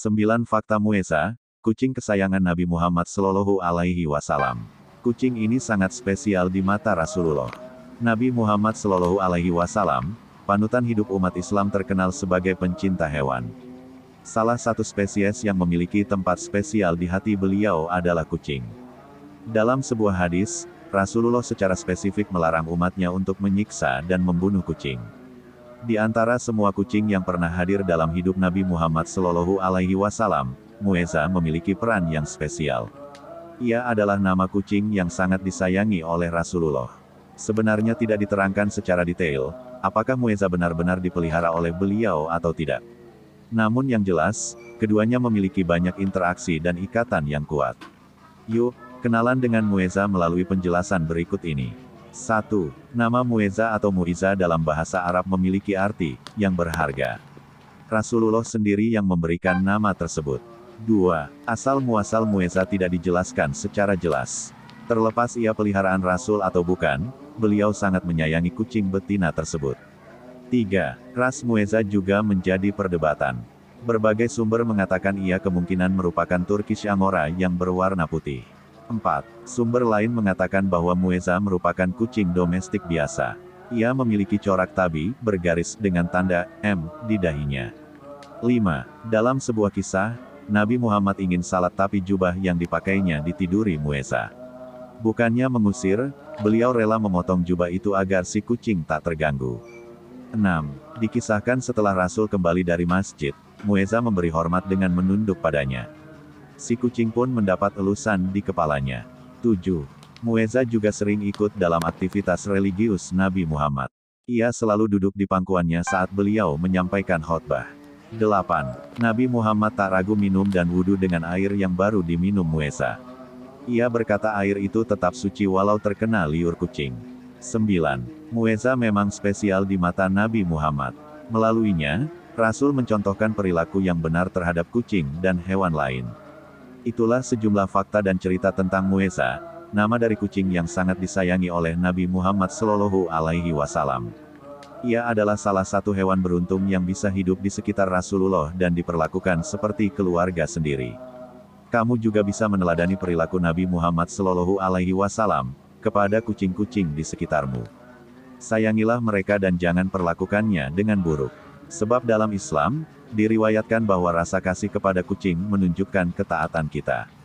9 Fakta Muesa, kucing kesayangan Nabi Muhammad Shallallahu Alaihi Wasallam. Kucing ini sangat spesial di mata Rasulullah. Nabi Muhammad Shallallahu Alaihi Wasallam, panutan hidup umat Islam terkenal sebagai pencinta hewan. Salah satu spesies yang memiliki tempat spesial di hati beliau adalah kucing. Dalam sebuah hadis, Rasulullah secara spesifik melarang umatnya untuk menyiksa dan membunuh kucing. Di antara semua kucing yang pernah hadir dalam hidup Nabi Muhammad Shallallahu Alaihi Wasallam, Mueza memiliki peran yang spesial. Ia adalah nama kucing yang sangat disayangi oleh Rasulullah. Sebenarnya tidak diterangkan secara detail, apakah Mueza benar-benar dipelihara oleh beliau atau tidak. Namun yang jelas, keduanya memiliki banyak interaksi dan ikatan yang kuat. Yuk, kenalan dengan Mueza melalui penjelasan berikut ini. 1. Nama Mueza atau Muiza dalam bahasa Arab memiliki arti, yang berharga. Rasulullah sendiri yang memberikan nama tersebut. 2. Asal-muasal Mueza tidak dijelaskan secara jelas. Terlepas ia peliharaan Rasul atau bukan, beliau sangat menyayangi kucing betina tersebut. 3. Ras Mueza juga menjadi perdebatan. Berbagai sumber mengatakan ia kemungkinan merupakan Turkish Angora yang berwarna putih. 4. Sumber lain mengatakan bahwa Mueza merupakan kucing domestik biasa. Ia memiliki corak tabi, bergaris, dengan tanda M di dahinya. 5. Dalam sebuah kisah, Nabi Muhammad ingin salat tapi jubah yang dipakainya ditiduri Mueza. Bukannya mengusir, beliau rela memotong jubah itu agar si kucing tak terganggu. 6. Dikisahkan setelah Rasul kembali dari masjid, Mueza memberi hormat dengan menunduk padanya. Si kucing pun mendapat elusan di kepalanya. 7. Mueza juga sering ikut dalam aktivitas religius Nabi Muhammad. Ia selalu duduk di pangkuannya saat beliau menyampaikan khotbah. 8. Nabi Muhammad tak ragu minum dan wudhu dengan air yang baru diminum Mueza. Ia berkata air itu tetap suci walau terkena liur kucing. 9. Mueza memang spesial di mata Nabi Muhammad. Melaluinya, Rasul mencontohkan perilaku yang benar terhadap kucing dan hewan lain. Itulah sejumlah fakta dan cerita tentang Muesa, nama dari kucing yang sangat disayangi oleh Nabi Muhammad Shallallahu Alaihi Wasallam. Ia adalah salah satu hewan beruntung yang bisa hidup di sekitar Rasulullah dan diperlakukan seperti keluarga sendiri. Kamu juga bisa meneladani perilaku Nabi Muhammad Shallallahu Alaihi Wasallam kepada kucing-kucing di sekitarmu. Sayangilah mereka dan jangan perlakukannya dengan buruk. Sebab dalam Islam, Diriwayatkan bahwa rasa kasih kepada kucing menunjukkan ketaatan kita.